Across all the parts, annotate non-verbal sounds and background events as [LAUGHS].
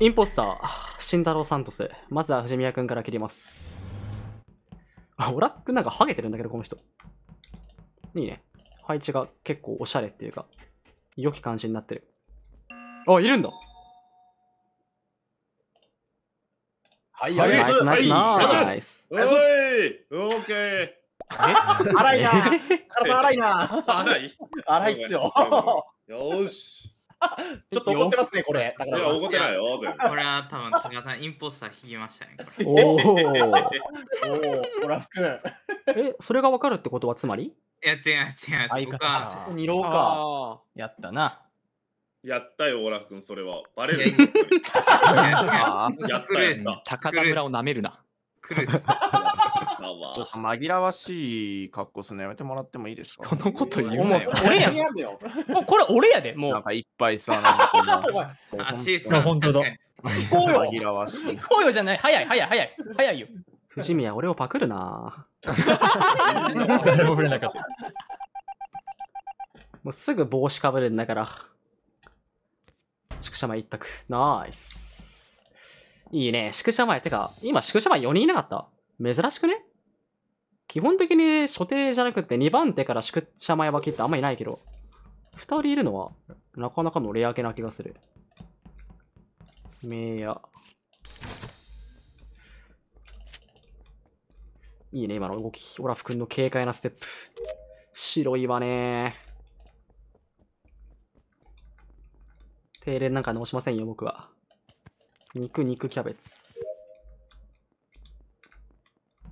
インポスター、[SIGHS] 慎太郎サントス。まずは藤宮君から切ります。あ、オラックなんかハゲてるんだけど、この人。いいね。配置が結構おしゃれっていうか、良き感じになってる。あ、いるんだはい、はい、ナイス、ナイス、ナイス。ナイス。いオーケー。え荒いな。体荒いな。荒い。[LAUGHS] 荒いっすよ。よし。[LAUGHS] ちょっと怒ってますね、これ。いや、怒ってないよ、全然。これは多分、高田さん、インポスター引きましたね。[LAUGHS] おお、おお、トラフえ、それが分かるってことはつまりいや、違う違う。相方二郎か。やったな。やったよ、オラフ君、それは。バレるやったよ。高田村をなめるな。クルーズ。[LAUGHS] だわ。ちょっと紛らわしい格好するのやめてもらってもいいですかこのこと言うなよ。俺やん。もうこれ俺やで、もう。なんかいっぱいさ、[LAUGHS] あ、シーさん、本当だ。行こうよ。紛らわしい。行こうよじゃない。早い、早い、早い。早いよ。藤宮、俺をパクるな。誰も触れなかった。もうすぐ帽子かぶるんだから。宿舎前一択。ナイス。いいね。宿舎前。てか、今宿舎前4人いなかった。珍しくね基本的に所定じゃなくて2番手から宿舎前脇ってあんまりないけど、2人いるのはなかなかのレア系な気がする。メやいいね、今の動き。オラフ君の軽快なステップ。白いわね停電なんか直しませんよ、僕は。肉、肉、キャベツ。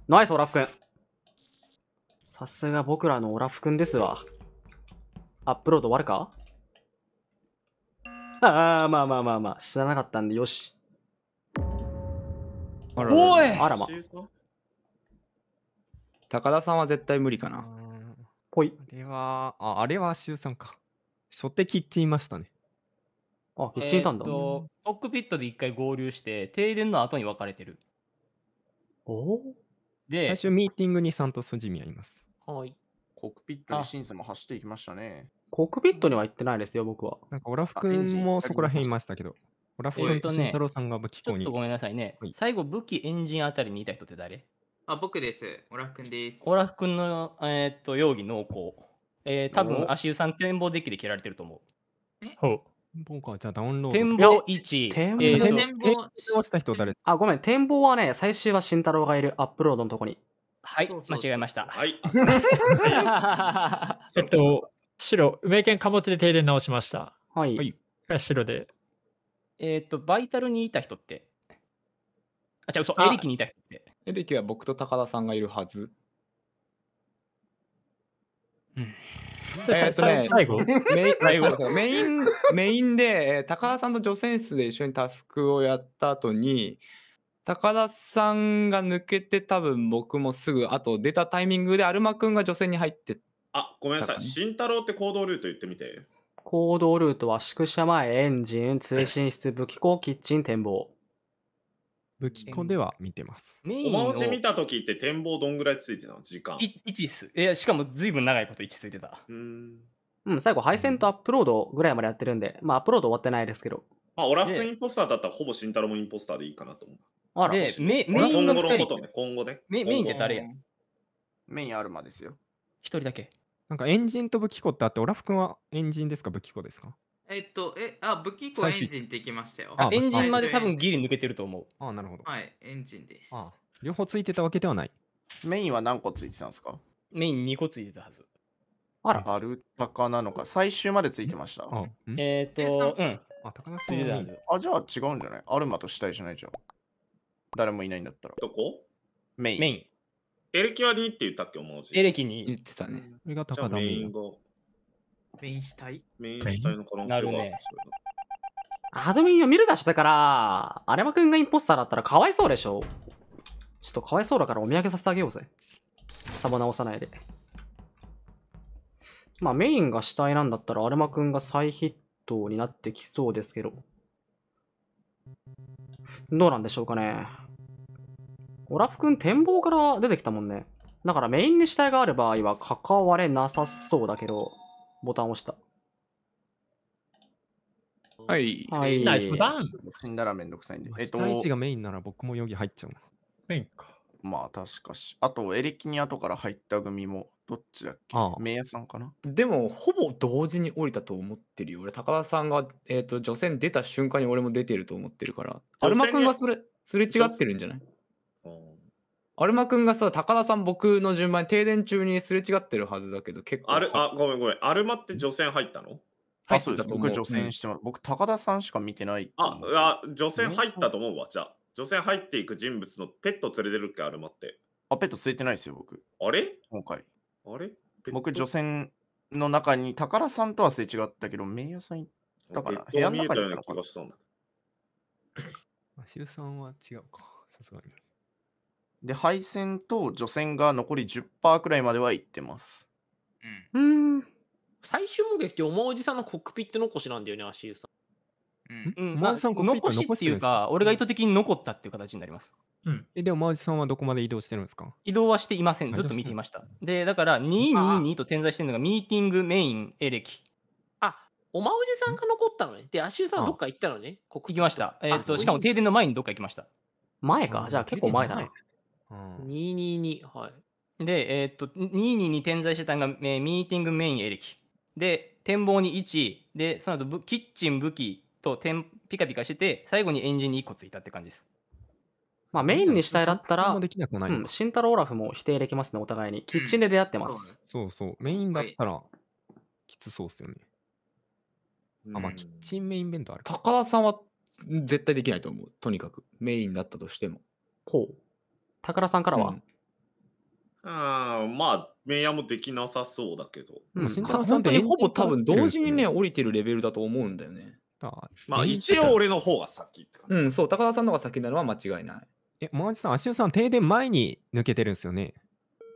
ナイス、オラフ君。さすが僕らのオラフくんですわ。アップロード終わるかああ、まあまあまあまあ、知らなかったんでよし。あらおいあらま。高田さんは絶対無理かな。ほい。あれは、ああれはシューさんか。初手キッチンいましたね。あ、キッチンいたんだ。えー、とコックピットで一回合流して、停電の後に分かれてる。おで、最初ミーティングにサントスジミあります。はい。コックピットにシンも走っていきましたね。コックピットには行ってないですよ、僕は。なんかオラフ君もそこら辺いましたけど。オラフ君と慎太郎さんが武器庫に、ね。ちょっとごめんなさいね。はい、最後、武器、エンジンあたりにいた人って誰あ、僕です。オラフ君です。オラフ君の、えー、っと容疑濃厚。えー、多分足湯さん展望デッキで蹴られてると思う。ほう。僕じゃあダウンロード。展望1。展望,、えー、展望した人誰あ、ごめん。展望はね、最終は慎太郎がいるアップロードのとこに。はい、間違えました。はい。え [LAUGHS] [LAUGHS] っと、白、梅県貨物で停電直しました。はい。白で。えっと、バイタルにいた人って。あ、じゃあ、嘘、エリキにいた人って。エリキは僕と高田さんがいるはず。うん。えっと最後メイン、メインで、高田さんと女性室で一緒にタスクをやった後に、高田さんが抜けて多分僕もすぐあと出たタイミングでアルマ君が女性に入ってあごめんなさい、慎太郎って行動ルート言ってみて行動ルートは宿舎前エンジン通信室武器庫キッチン展望武器庫では見てます。おまおじ見た時って展望どんぐらいついてたの時間い ?1 っす。いや、しかもずいぶん長いこと1ついてた。うん。うん、最後、配線とアップロードぐらいまでやってるんで、まあ、アップロード終わってないですけど。まあ、オラフトインポスターだったら、ほぼ慎太郎もインポスターでいいかなと思う。あらで、メメインの人今後ね、今後ね。メメインって誰やメインアルマですよ。一人だけ。なんかエンジンと武器庫ってあって、オラフ君はエンジンですか、武器庫ですかえっと、え、あ、武器庫エンジンできましたよ。あエンジンまで多分ギリ抜けてると思う。あなるほど。はい、エンジンです。あ両方ついてたわけではない。メインは何個ついてたんですかメイン2個ついてたはず。あら。アルタカなのか、最終までついてました。えっと、うん。あ、高田さん。あ、じゃあ違うんじゃないアルマと死体じゃないじゃん。誰もいないんだったら。どこメイン。メイン。エレキは2って言ったっけ、思うエレキに言ってたね。メインが。メイン主体メイン主体の可能性があるね。アドミンを見るだしだから、アレマ君がインポスターだったらかわいそうでしょちょっとかわいそうだからお土産させてあげようぜ。サボ直さないで。まあメインが主体なんだったらアレマ君が再ヒットになってきそうですけど。どうなんでしょうかね。オラフ君展望から出てきたもんね。だからメインに死体がある場合は関われなさそうだけど、ボタン押した。はい。はい。ナイスボタン死んだらめんどくさいんで。えっと、位がメインなら僕も容疑入っちゃう。メインか。まあ確かし。あと、エレキに後とから入った組も、どっちだっけ名屋さんかなでも、ほぼ同時に降りたと思ってるよ。俺、高田さんが、えっ、ー、と、除染出た瞬間に俺も出てると思ってるから。アルマ君がそれ、すれ違ってるんじゃないアルマくんがさ、高田さん、僕の順番に停電中にすれ違ってるはずだけど、結構。あるあごめんごめん。アルマって除染入ったのあ、そうです。僕、除染してます。僕、高田さんしか見てない。あ、あ除染入ったと思うわ、じゃあ。除染入っていく人物のペット連れてるっけ、アルマって。あ、ペット連れてないですよ、僕。あれ今回。あれ僕、除染の中に、高田さんとはすれ違ったけど、イ屋さん行ったから、部屋の中にいたのかな。シュ [LAUGHS] さんは違うか、さすがに。で、敗戦と除染が残り10%くらいまではいってます。うん。うん最終目撃って、おまおじさんのコックピット残しなんだよね、足湯さん。うん。うん、おじさんコックピット残しっていうか、俺が意図的に残ったっていう形になります。うん、えでも、まおじさんはどこまで移動してるんですか移動はしていません。ずっと見ていました。で、だから、222と点在してるのが、ミーティング、メイン、エレキ。あ、おまおじさんが残ったのね。で、足湯さんはどっか行ったのね。ここ行きました。えー、っと、しかも停電の前にどっか行きました。前か。じゃあ結構前だね。222、はい。で、えー、っと、22に点在してたのが、えー、ミーティングメインエレキ。で、展望に1、で、その後、キッチン武器と点ピカピカしてて、最後にエンジンに1個ついたって感じです。まあ、メインにしたいだったら、できなくないうん、慎太郎オラフも否定できますね、お互いに。キッチンで出会ってます。そうそう、メインだったら、きつそうっすよね。はい、あ、まあ、キッチンメインントある高田さんは絶対できないと思う、とにかく。メインだったとしても。こう。宝さんからは、うんあまあ、明暗もできなさそうだけど。うん、ン太郎さんってほぼ多分同時にね、降りてるレベルだと思うんだよね。まあ、一応俺の方が先って感じ。うん、そう、高田さんの方が先なのは間違いない。え、マージさん、足尾さん、停電前に抜けてるんですよね。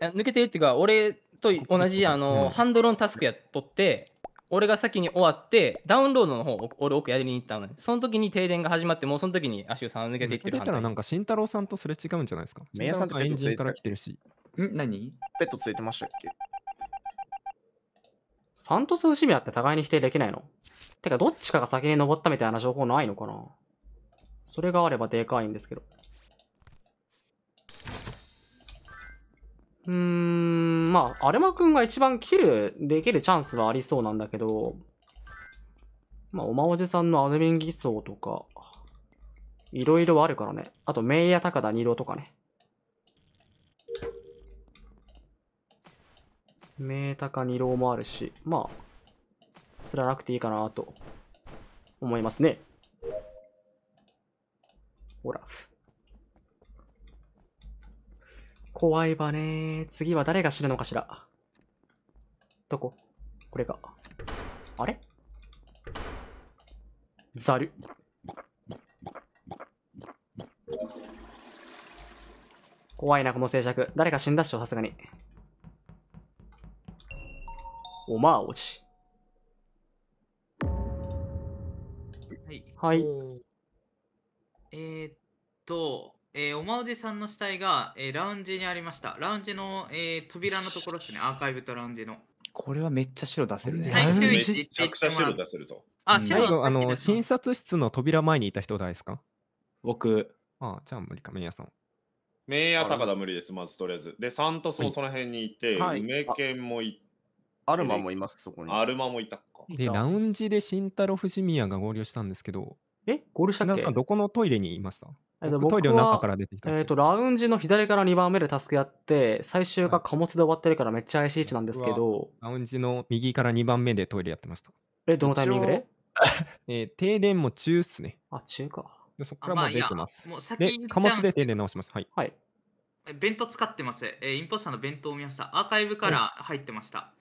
抜けてるっていうか、俺と同じあのハンドルのタスクやっとって、俺が先に終わってダウンロードの方俺奥やりに行ったのにその時に停電が始まってもうその時に足をさん抜けてきてるたらなんか慎太郎さんとすれ違うんじゃないですかメイヤさんとエンジンから来てるしん何ペットついてましたっけサントス伏あって互いに否定できないのてかどっちかが先に登ったみたいな情報ないのかなそれがあればでかいんですけどうーん、まあ、アルマ君が一番キルできるチャンスはありそうなんだけど、まあ、おまおじさんのアドビン偽装とか、いろいろあるからね。あと、メイヤ高田二郎とかね。メイタカ二郎もあるし、まあ、すらなくていいかなと思いますね。ほら、怖いわね次は誰が死ぬのかしら。どここれが。あれザル。怖いな、この静寂。誰か死んだっしょ、さすがに。おまあおち。はい。はい。えー、っと、えー、おまおじさんの死体が、えー、ラウンジにありました。ラウンジの、えー、扉のところですね、アーカイブとラウンジの。これはめっちゃ白出せるね。最終日、めちゃくちゃ白出せるぞ。あ、白、うあの診察室の扉前にいた人誰ですか僕。ああじゃあ無理か、メイヤさん。メイヤ高田無理です、まずとりあえず。で、サントスもその辺にいて、はい、梅犬もいて。アルマもいます、そこに。アルマもいたか。で、ラウンジで慎太郎藤宮が合流したんですけど、え合流したっけ皆さん、どこのトイレにいましたえっと、トイレの中から出てきたえっ、と、ラウンジの左から2番目でタスクやって、最終が貨物で終わってるからめっちゃ怪しい位置なんですけど。ラウンジの右から2番目でトイレやってました。え、どのタイミングでえー、停電も中っすね。あ、中か。でそこからもう出てます。まあ、もう先に貨物で停電直します。はい。はい、弁当使ってます。えー、インポスターの弁当を見ました。アーカイブから入ってました。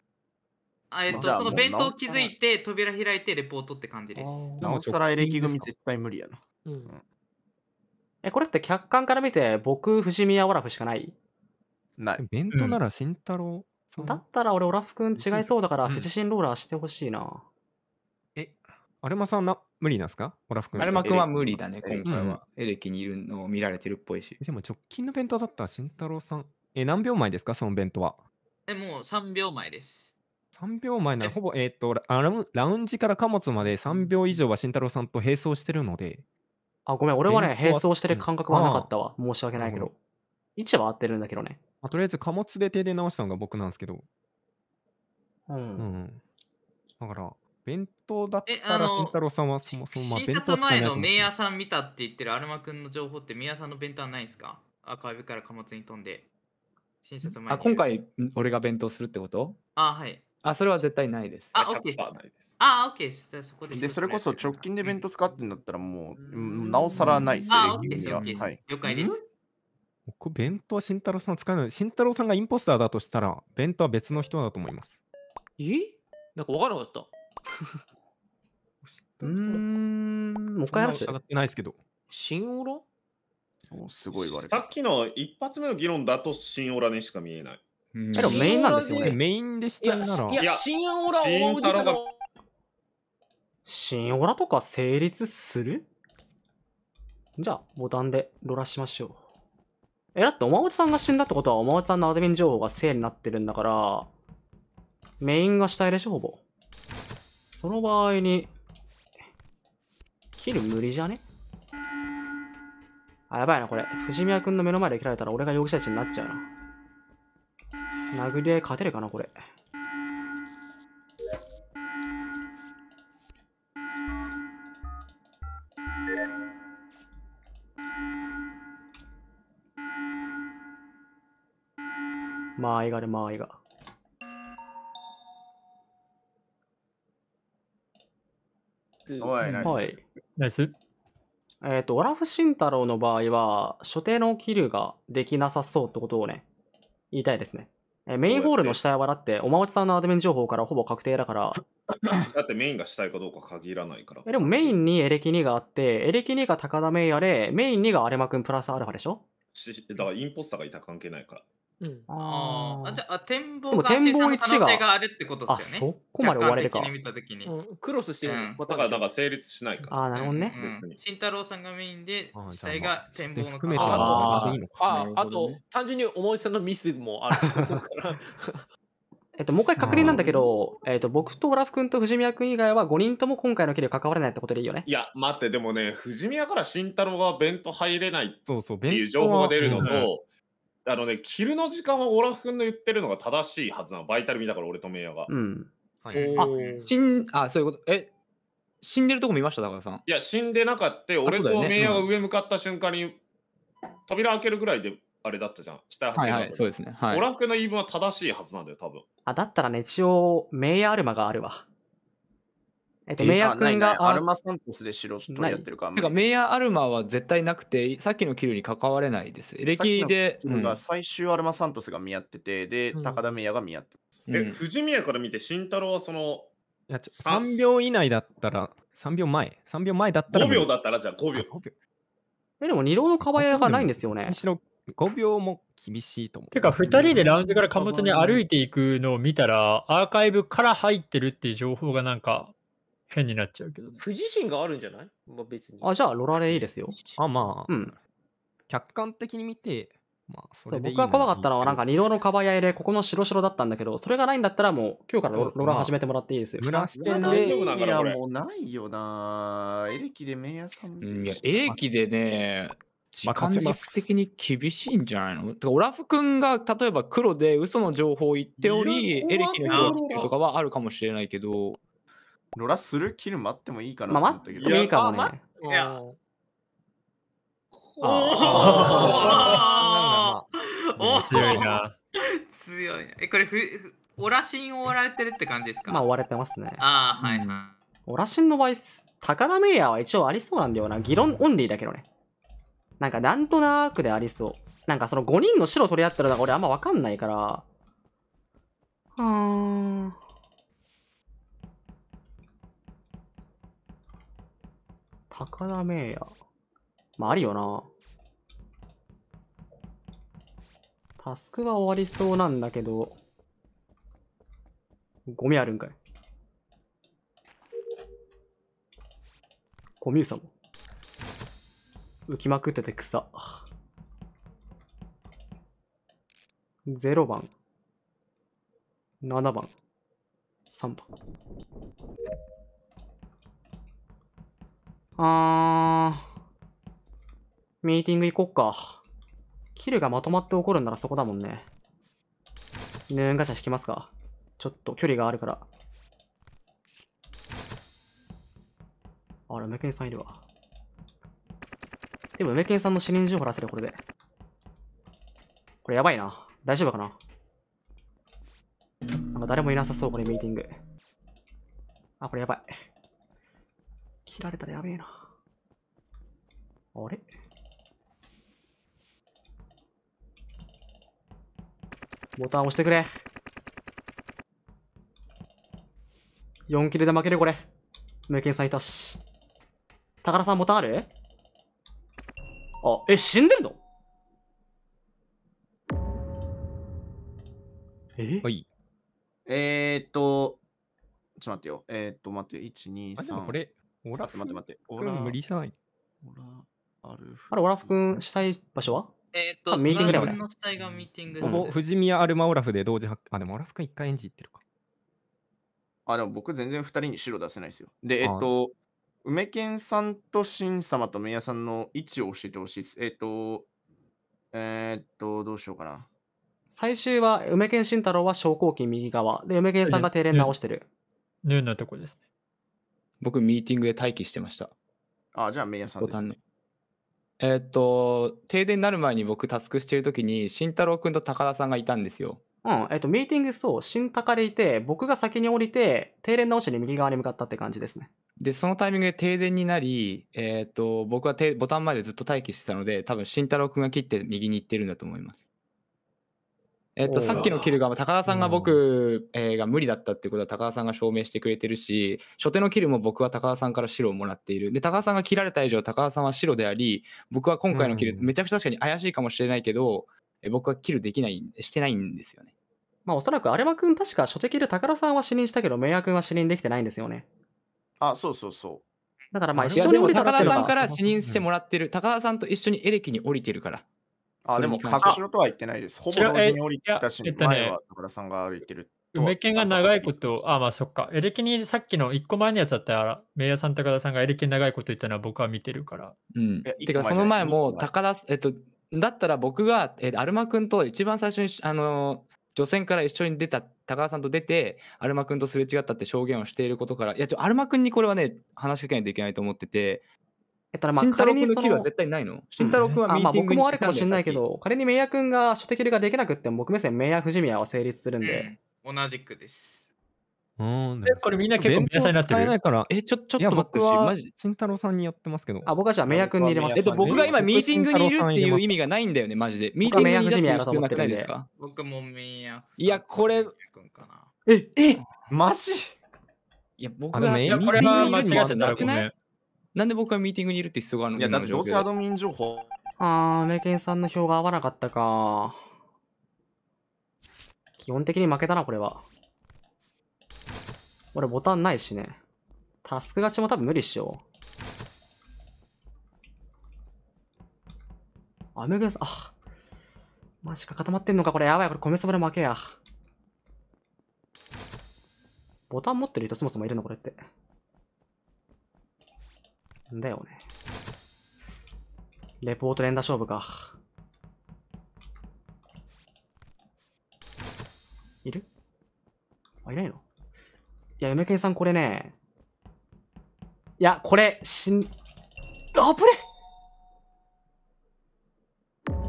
あえっ、ー、と、その弁当を気づいて、扉開いて、レポートって感じです。なおさらエレキ組絶対無理やな。うんえ、これって客観から見て、僕、藤宮、オラフしかないない。弁当なら慎太郎ん、だったら俺、オラフ君違いそうだから、うん藤ローラーしてほしいな。え、アルマさんな無理なんすかオラフ君。アルマ君は無理だね、今回は。エレキにいるのを見られてるっぽいし。でも直近の弁当だったら慎太郎さん。え、何秒前ですかその弁当は。え、もう3秒前です。3秒前ならほぼ、えっ、とラウン、ラウンジから貨物まで3秒以上は慎太郎さんと並走してるので、あ、ごめん、俺はね、並走してる感覚はなかったわ。申し訳ないけど。位置は合ってるんだけどね。あ、とりあえず貨物で停電直したのが僕なんですけど。うん。うん、だから、弁当だったら慎太郎さんはそもそも、まあ、診前の名屋さん見たって言ってるアルマ君の情報って名屋さんの弁当はないですかアーカイブから貨物に飛んで。新察前あ今回、俺が弁当するってことあ、はい。あ、それは絶対ないです。あ、OK です。あ、OK です。そこでで、それこそ直近でイベント使ってんだったら、もう、なおさらないです。あ、OK です。はい、了解です。僕、弁当は慎太郎さん使うの慎太郎さんがインポスターだとしたら、弁当は別の人だと思います。えなんか分からなかった。[LAUGHS] うん、もう一回話しがってないですけど。新オラすごい言われた。さっきの一発目の議論だと新オラにしか見えない。でもメインなんですよね。メインでしたいや、新オラ新オラ新オラとか成立するじゃあ、ボタンでロラしましょう。え、だって、おまおじさんが死んだってことは、おまおじさんのアドミン情報が正になってるんだから、メインが主体でしょ、ほぼ。その場合に、切る無理じゃねあ、やばいな、これ。藤宮君の目の前で切られたら、俺が容疑者たちになっちゃうな。殴り合い勝てるかな、これ。間合いがある間合いが。おい、ナイス。はい、ナイス。えっ、ー、と、オラフ慎太郎の場合は、所定のキルができなさそうってことをね、言いたいですね。えメインホールの下はだって、おまわちさんのアドベン情報からほぼ確定だから。だってメインがしたいかどうか限らないから。でもメインにエレキ2があって、エレキ2が高田メイヤで、メイン2がアレマくんプラスアルファでしょだからインポスターがいた関係ないから。うん。ああ、じゃあ、展望が展望1ががあるってことですよね。あ、そこまで終われるか。見た時に、うん、クロスしてる、うん、だから、だから成立しないから。あなるほどね。慎、うん、太郎さんがメインで、死体が展望の含めたああ、あと、単純に思いさんのミスもある [LAUGHS] [LAUGHS] えっと、もう一回確認なんだけど、えっと、僕とオラフ君と藤宮君以外は5人とも今回の件で関わらないってことでいいよね。いや、待って、でもね、藤宮から慎太郎が弁当入れないっていう情報が出るのと、あのね、昼の時間はオラフ君の言ってるのが正しいはずなの。バイタル見たから俺とメイヤが。はい、あ、死ん、あ、そういうこと。え、死んでるとこ見ました、高田さん。いや、死んでなかった。俺とメイヤが上向かった瞬間に、ねうん、扉開けるぐらいであれだったじゃん。下開けはい、そうですね。はい、オラフ君の言い分は正しいはずなんだよ、多分。あ、だったらね、一応、メイヤアルマがあるわ。えっと、メイヤー君が、アルマサントスで白取りやってるか。てか、メイヤーアルマは絶対なくて、さっきのキルに関われないです。歴レキで。最終アルマサントスが見合ってて、で、高田メイヤが見合ってます。え、藤宮から見て、慎太郎はその。いや3秒以内だったら、3秒前。3秒前だったら。5秒だったら、じゃあ5秒。え、でも二郎のかばやがないんですよね。5秒も厳しいと思う。てか、2人でラウンジから貨物に歩いていくのを見たら、アーカイブから入ってるっていう情報がなんか変になっちゃうけどね。不自身があるんじゃないまあ別に。あ、じゃあ、ロラレいいですよ。あ、まあ、うん。客観的に見て、まあ、それで僕が怖かったのは、なんか二度のかばやいで、ここの白白だったんだけど、それがないんだったら、もう今日からロラ始めてもらっていいですよ。村視点で。いや、もうないよな。エレキで名屋さん。いや、エレキでね、時間軸的に厳しいんじゃないのてか、オラフ君が例えば黒で嘘の情報を言っており、エレキの情報とかはあるかもしれないけど。ロラする切る待ってもいいかなまあ、待っていいかもね。いや、おお強いな。強いな。え、これふ、オラシンをわられてるって感じですかまあ、終われてますね。ああ、はい、はい、ん。オラシンの場合、高田メイヤーは一応ありそうなんだよな。議論オンリーだけどね。なんか、なんとなくでありそう。なんか、その5人の白取り合ってるの俺あんまわかんないから。うーん。博多名や。まあ、ありよな。タスクは終わりそうなんだけど、ゴミあるんかい。ゴミウサも。浮きまくってて草。0番。7番。3番。あー、ミーティング行こっか。キルがまとまって起こるんならそこだもんね。ヌーンガシャ引きますか。ちょっと距離があるから。あれ、梅健さんいるわ。でも梅健さんの死人情報出せるこれで。これやばいな。大丈夫かななんか誰もいなさそう、これミーティング。あ、これやばい。切られたらやべえな。あれボタン押してくれ。4切れで負けるこれ。無限さんいたし。高田さんボタンあるあ、え、死んでんのえはい。えー、っと、ちょっと待ってよ。えー、っと、待って、1、2、3。これ、オラフ待って待って待って。オラ、無理じゃない。オラ、アルフ。あれ、オラフ君、主催場所はえー、っと、ミーティングだよね。の主体がミーティングです、ね。富士宮アルマオラフで同時発あ、でもオラフ君一回エンジン行ってるか。あ、でも僕全然二人に白出せないですよ。で、えー、っと、梅健さんと新様と明夜さんの位置を教えてほしいです。えー、っと、えっと、どうしようかな。最終は梅健慎太郎は昇降機右側で梅健さんが定例直してる。ヌーのとこですね。僕、ミーティングで待機してました。あ、じゃあ、メイヤさんですね。えー、っと、停電になる前に僕、タスクしてるときに、慎太郎君と高田さんがいたんですよ。うん、えっと、ミーティングそう、新高でいて、僕が先に降りて、停電直しに右側に向かったって感じですね。で、そのタイミングで停電になり、えー、っと、僕はボタン前でずっと待機してたので、多分慎太郎君が切って右に行ってるんだと思います。えっと、さっきのキルが高田さんが僕、えが無理だったっていうことは高田さんが証明してくれてるし初手のキルも僕は高田さんから白をもらっているで高田さんが切られた以上高田さんは白であり僕は今回のキル、めちゃくちゃ確かに怪しいかもしれないけど僕はキルできないしてないんですよねまあおそらく有馬君確か初手キル高田さんは死認したけど明和君は死認できてないんですよねあそうそうそうだからまあ一緒に降りた高田さんから死認してもらってる高田さんと一緒にエレキに降りてるからあ、でも、しろとは言ってないです。ほぼ同時に降りたし、えっとね、前はさんが歩いてる。梅犬が長いこと、あ、まあそっか。エレキにさっきの1個前のやつだったら、メイヤさん、高田さんがエレキに長いこと言ったのは僕は見てるから。うん。てか、その前も、高田、えっと、だったら僕が、えアルマ君と一番最初に、あのー、性から一緒に出た、高田さんと出て、アルマ君とすれ違ったって証言をしていることから、いや、ちょ、アルマ君にこれはね、話しかけないといけないと思ってて、えっとまあ、慎太郎君のキルは絶対ないの慎太郎君はミーティング、うん、まあ、僕もあるかもしれないけど、仮に明く君が書的流ができなくっても、僕目線明夜不死宮は成立するんで。うん、同じくです。うん、これみんな結構皆さんになってる。からえ、ちょ、ちょっと待って。しジ、慎太郎さんにやってますけど。あ、僕はじゃあ、明夜君に入れます。えっと、僕が今、ミーティングにいるっていう意味がないんだよね、マジで。ミーティングにいる必要なくいですか僕も明ヤ。いや、これ、え、え、マジいや、僕は、メや、これは間違ってなくないなんで僕はミーティングにいるって必要があるのいや、だってどうせアドミン情報。あー、メケンさんの票が合わなかったか。基本的に負けたな、これは。俺、ボタンないしね。タスク勝ちも多分無理っしよう。あ、メケンさん、あ。マジか固まってんのか、これやばい、これ米そばで負けや。ボタン持ってる人そもそもいるの、これって。なんだよね。レポート連打勝負か。いるあ、いないのいや、嫁犬さんこれね。いや、これ、しん、あぶね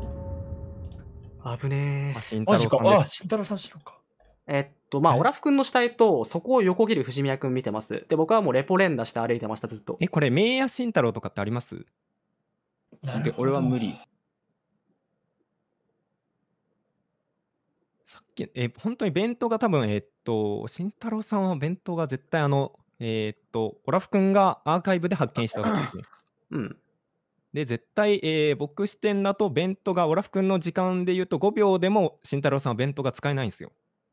危ねえ。あ、慎太あ、さん。あ、らさんしろか。えっと、まあ、オラフ君の死体と、そこを横切る藤宮君見てます。で、僕はもうレポ連打して歩いてました、ずっと。え、これ、名夜慎太郎とかってありますなんで俺は無理。さっき、え、本当に弁当が多分、えっと、慎太郎さんは弁当が絶対あの、えっと、オラフ君がアーカイブで発見したわけですね。[LAUGHS] うん。で、絶対、えー、僕視点だと、弁当が、オラフ君の時間で言うと5秒でも、慎太郎さんは弁当が使えないんですよ。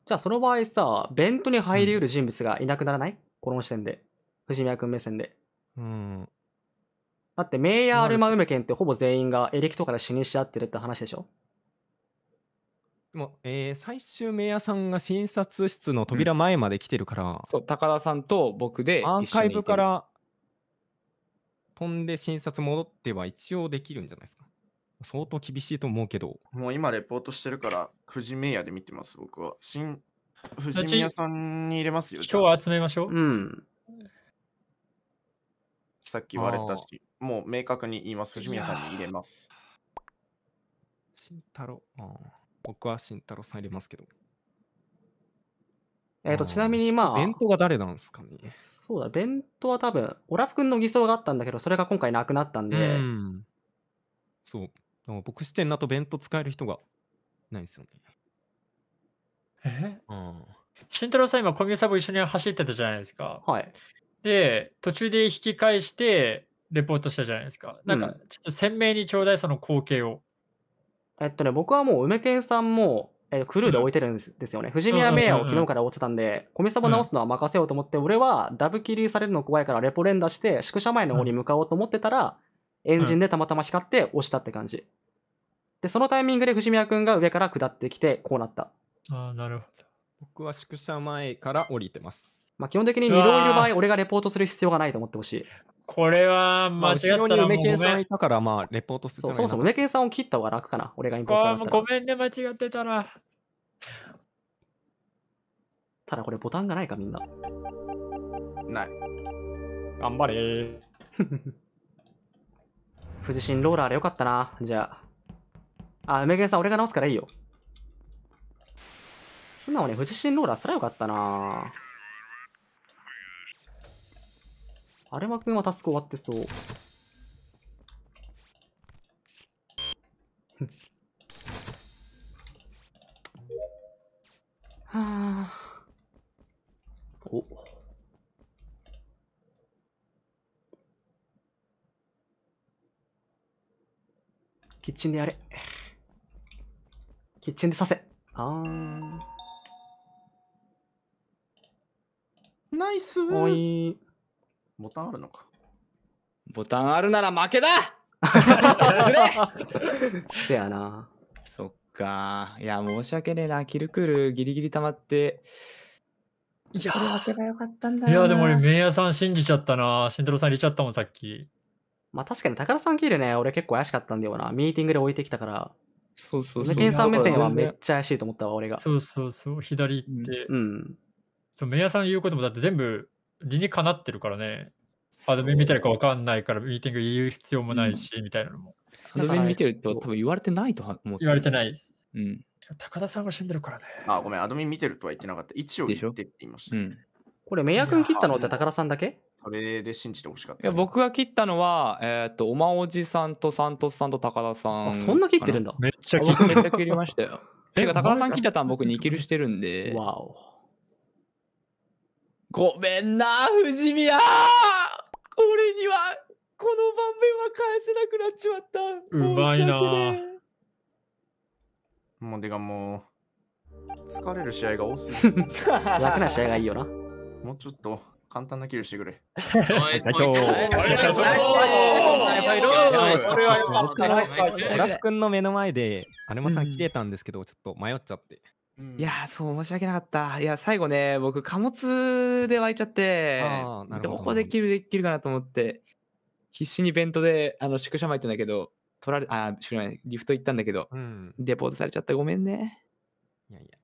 じゃあその場合さ、ベントに入りうる人物がいなくならない、うん、この視点で。藤宮君目線で。うん。だって、メイヤー・アルマウメケンってほぼ全員がエレキとかで死にし合ってるって話でしょでも、えー、最終メイヤーさんが診察室の扉前まで来てるから、うん、そう、高田さんと僕でアーカイブから飛んで診察戻っては一応できるんじゃないですか。相当厳しいと思うけど。もう今、レポートしてるから、富士名ヤで見てます、僕は。新富士ヤさんに入れますよ。今日集めましょう。うん。さっき言われたし、もう明確に言います。藤宮さんに入れます。慎太郎僕は慎太郎さん入れますけど。えっ、ー、と、ちなみにまあ。弁当が誰なんですかね。そうだ、弁当は多分、オラフ君の偽装があったんだけど、それが今回なくなったんで。うん、そう。でも僕視点だと弁当使える人がないですよね。えうん。慎太郎さん、今、小宮さんも一緒に走ってたじゃないですか。はい。で、途中で引き返して、レポートしたじゃないですか。なんか、ちょっと鮮明にちょうだい、その光景を。えっとね、僕はもう、梅健さんも、えークルーで置いてるんです,、ですよね。藤宮名誉を昨日から置いてたんで、コミサボ直すのは任せようと思って、俺はダブ切りされるの怖いからレポ連打して、宿舎前の方に向かおうと思ってたら、エンジンでたまたま光って押したって感じ。で、そのタイミングで藤宮君が上から下ってきて、こうなった。ああ、なるほど。僕は宿舎前から降りてます。まあ、基本的に2度いる場合、俺がレポートする必要がないと思ってほしい。これは間違ったら、まあ、後ろに梅健さんいたから、まあ、レポートするそうそう、そも梅健さんを切った方が楽かな、俺がインポスターだごめんね、間違ってたら。ただこれボタンがないか、みんな。ない。頑張れー。[LAUGHS] 富士神ローラーでよかったな。じゃあ。あ、梅毛さん、俺が直すからいいよ。素直に富士神ローラーすらよかったな。アルマ君はタスク終わってそう。はあ。お。キッチンでやれ。キッチンでさせ。あー。ナイスおいボタンあるのか。ボタンあるなら負けだ [LAUGHS] せやな。そっか。いや、申し訳ねえな。キルクルギリギリたまって。いや、いやでも俺、メイヤさん信じちゃったな。慎太郎さん入れちゃったもん、さっき。まあ確かに高田さん給料ね、俺結構怪しかったんだよな。ミーティングで置いてきたから。そうそうそう。ケンさん目線はめっちゃ怪しいと思ったわ、俺が。そうそうそう、左って。うん。そう、メイさん言うこともだって全部理にかなってるからね。アドミン見てるか分かんないから、ミーティング言う必要もないし、うん、みたいなのも。アドミン見てると多分言われてないと思って言われてないです。うん。高田さんが死んでるからね。あ、ごめん、アドミン見てるとは言ってなかった。一応言ってって言いました。うん、これ、メヤ君切ったのって高田さんだけそれで信じてほしかった、ね、いや僕が切ったのは、えっ、と、おまおじさんとサントスさんと高田さん。あ、そんな切ってるんだ。めっちゃ切めっちゃ切りましたよ。てか、高田さん切ったたん僕に切るしてるんで。わお。ごめんな、藤宮俺には、この番面は返せなくなっちまった。うまいな。もう、でがもう、疲れる試合が多すぎる。[LAUGHS] 楽な試合がいいよな。もうちょっと簡単なキルしてくれ。ナイスポイント。ナイスポイント。ナイスポイント。ナイス君の目の前で、アルマさん切れたんですけど、ちょっと迷っちゃって。いやーそう申し訳なかった。いや最後ね僕貨物で湧いちゃってどこでキルできるかなと思って必死にベントであの宿舎巻いてんだけど取られあ知らなリフト行ったんだけど、うん、レポートされちゃったごめんね。いやいや